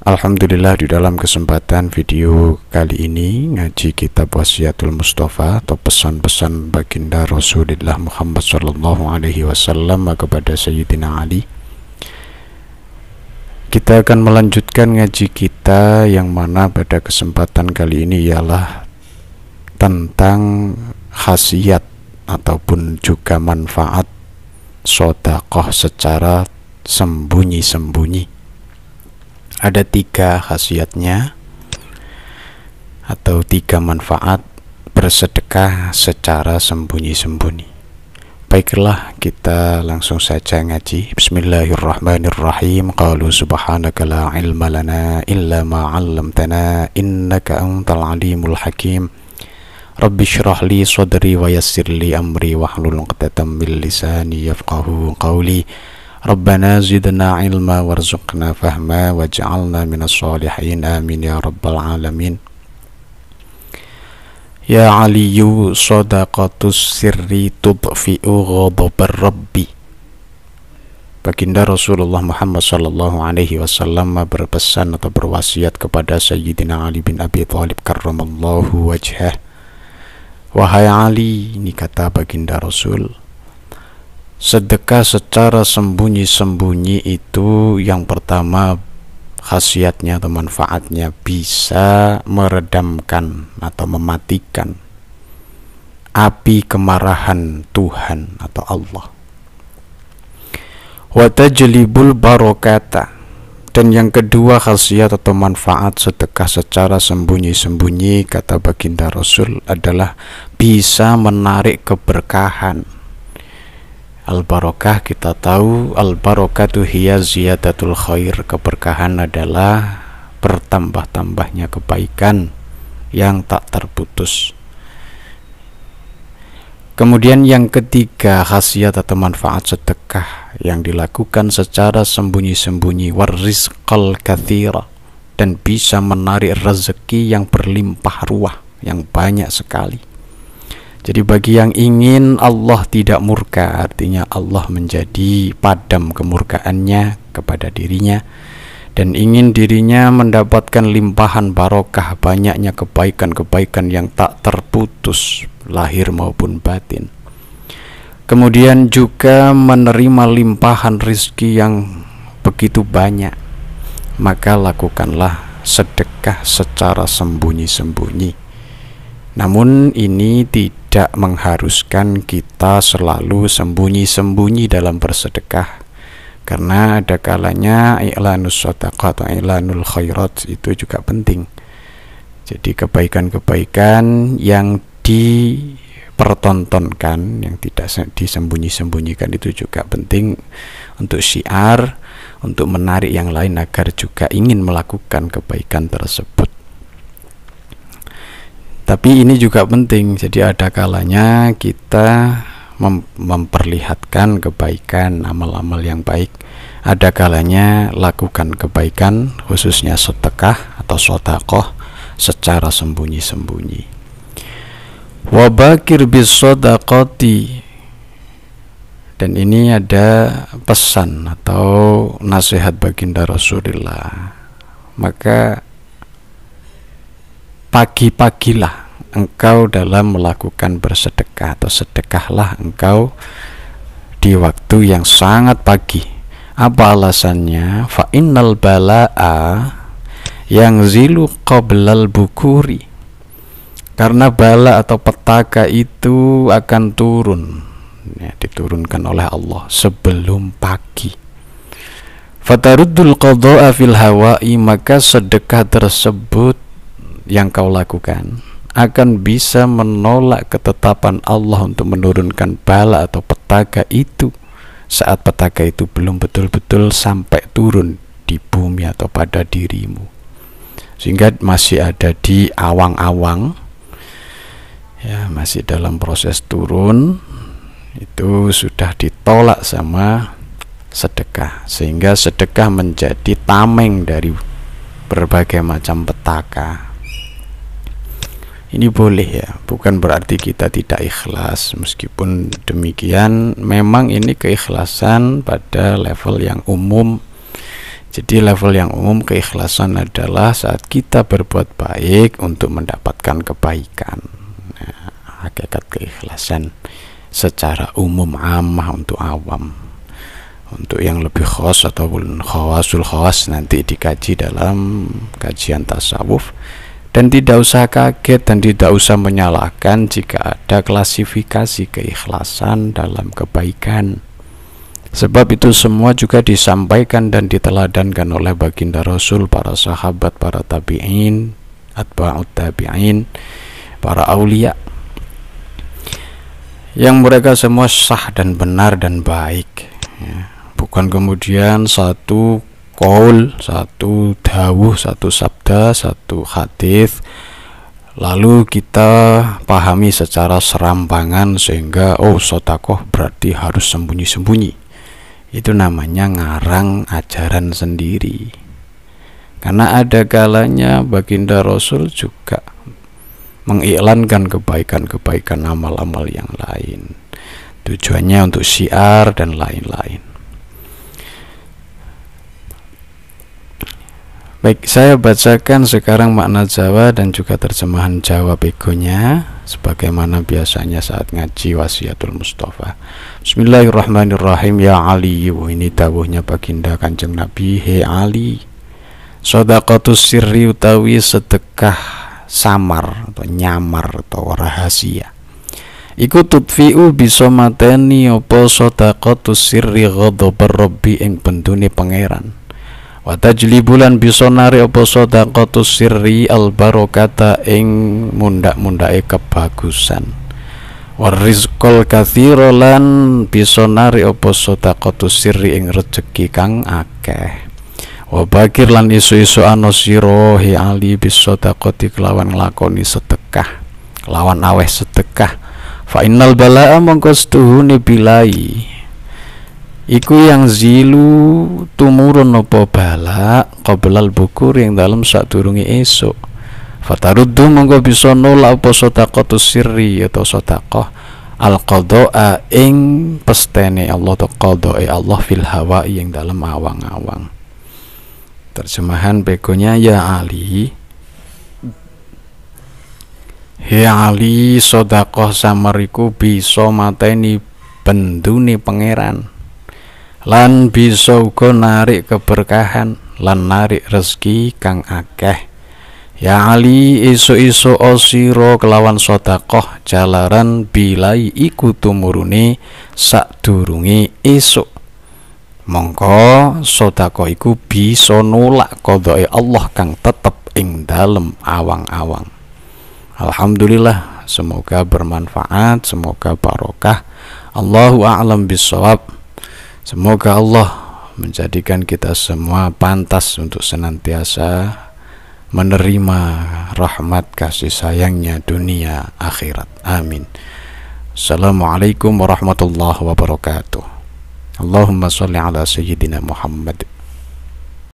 Alhamdulillah di dalam kesempatan video kali ini ngaji kitab wasiatul Mustafa atau pesan-pesan baginda Rasulullah Muhammad Shallallahu Alaihi Wasallam kepada Sayyidina Ali. Kita akan melanjutkan ngaji kita yang mana pada kesempatan kali ini ialah tentang khasiat ataupun juga manfaat sodakoh secara sembunyi-sembunyi ada tiga khasiatnya atau tiga manfaat bersedekah secara sembunyi-sembunyi baiklah kita langsung saja ngaji Bismillahirrahmanirrahim qalu subhanaka la ilma lana illa ma 'allamtana innaka antal alimul hakim Rabbi syrah li sadri wa yassir li amri hlul 'uqdatam min lisani yafqahu qawli ربنا زدنا علما وارزقنا فهما واجعلنا من الصالحين آمين يا رب العالمين يا علي صدقة السر تطفئ غضب الرب Baginda Rasulullah Muhammad Sallallahu Alaihi Wasallam berpesan atau berwasiat kepada Sayyidina Ali bin Abi Thalib karramallahu wajah. Wahai Ali, ini kata Baginda Rasul, Sedekah secara sembunyi-sembunyi itu yang pertama khasiatnya atau manfaatnya bisa meredamkan atau mematikan api kemarahan Tuhan atau Allah. Watajlibul barokata dan yang kedua khasiat atau manfaat sedekah secara sembunyi-sembunyi kata baginda Rasul adalah bisa menarik keberkahan Al-Barokah kita tahu al barokah itu hiya ziyadatul khair Keberkahan adalah bertambah-tambahnya kebaikan yang tak terputus Kemudian yang ketiga khasiat atau manfaat sedekah yang dilakukan secara sembunyi-sembunyi waris kathir dan bisa menarik rezeki yang berlimpah ruah yang banyak sekali. Jadi bagi yang ingin Allah tidak murka, artinya Allah menjadi padam kemurkaannya kepada dirinya dan ingin dirinya mendapatkan limpahan barokah banyaknya kebaikan-kebaikan yang tak terputus lahir maupun batin. Kemudian juga menerima limpahan rizki yang begitu banyak, maka lakukanlah sedekah secara sembunyi-sembunyi namun, ini tidak mengharuskan kita selalu sembunyi-sembunyi dalam bersedekah, karena ada kalanya iklanus sodaqat atau iklanul khairat itu juga penting. Jadi, kebaikan-kebaikan yang dipertontonkan, yang tidak disembunyi-sembunyikan itu juga penting untuk syiar, untuk menarik yang lain agar juga ingin melakukan kebaikan tersebut tapi ini juga penting jadi ada kalanya kita mem memperlihatkan kebaikan amal-amal yang baik ada kalanya lakukan kebaikan khususnya sedekah atau sotakoh secara sembunyi-sembunyi wabakir bisodakoti dan ini ada pesan atau nasihat baginda Rasulullah maka pagi-pagilah engkau dalam melakukan bersedekah atau sedekahlah engkau di waktu yang sangat pagi. Apa alasannya? Fa innal bala'a yang zilu qoblal bukuri. Karena bala atau petaka itu akan turun ya, diturunkan oleh Allah sebelum pagi. Fataruddul qadha'a fil hawa'i maka sedekah tersebut yang kau lakukan akan bisa menolak ketetapan Allah untuk menurunkan bala atau petaka itu saat petaka itu belum betul-betul sampai turun di bumi atau pada dirimu sehingga masih ada di awang-awang ya masih dalam proses turun itu sudah ditolak sama sedekah sehingga sedekah menjadi tameng dari berbagai macam petaka ini boleh ya bukan berarti kita tidak ikhlas meskipun demikian memang ini keikhlasan pada level yang umum jadi level yang umum keikhlasan adalah saat kita berbuat baik untuk mendapatkan kebaikan nah, hakikat keikhlasan secara umum amah untuk awam untuk yang lebih khos ataupun khawasul khawas nanti dikaji dalam kajian tasawuf dan tidak usah kaget dan tidak usah menyalahkan jika ada klasifikasi keikhlasan dalam kebaikan sebab itu semua juga disampaikan dan diteladankan oleh baginda Rasul para sahabat para tabi'in atba'ut tabi'in para aulia yang mereka semua sah dan benar dan baik ya. bukan kemudian satu kaul satu dawuh satu sabda satu hadis lalu kita pahami secara serampangan sehingga oh sotakoh berarti harus sembunyi-sembunyi itu namanya ngarang ajaran sendiri karena ada galanya baginda rasul juga mengiklankan kebaikan-kebaikan amal-amal yang lain tujuannya untuk syiar dan lain-lain Baik, saya bacakan sekarang makna Jawa dan juga terjemahan Jawa begonya sebagaimana biasanya saat ngaji wasiatul Mustafa. Bismillahirrahmanirrahim ya Ali. Ini tawuhnya baginda Kanjeng Nabi, "He Ali, sodakotus sirri utawi sedekah samar atau nyamar atau rahasia." Iku tutfiu bisa mateni apa sodakotus sirri ghadabar Rabbi ing bendune pangeran wa tajlibulan bisonari apa sadaqatu sirri al barokata ing mundak-mundake kebagusan warizqal katsira lan bisonari apa sadaqatu sirri ing rejeki kang akeh wa bakir lan isu-isu ana sira hi ali bisadaqati kelawan nglakoni sedekah lawan aweh sedekah fa innal balaa mongko setuhune bilai iku yang zilu tumurun nopo bala kobelal bukur yang dalam saat turungi esok. fataruddu monggo bisa nolak apa sadaqatu sirri atau sadaqah al qadha ing pestene Allah to qadha Allah fil hawa yang dalam awang-awang terjemahan begonya ya Ali ya Ali sodakoh samariku bisa mateni penduni pangeran lan bisa uga narik keberkahan lan narik rezeki kang akeh Ya Ali iso-iso osiro kelawan sodakoh jalaran bilai iku tumurune sadurunge esuk mongko sodakoh iku bisa nolak kodoe Allah kang tetep ing dalem awang-awang Alhamdulillah semoga bermanfaat semoga barokah Allahu a'lam bisawab Semoga Allah menjadikan kita semua pantas untuk senantiasa menerima rahmat kasih sayangnya dunia akhirat. Amin. Assalamualaikum warahmatullahi wabarakatuh. Allahumma salli ala sayyidina Muhammad.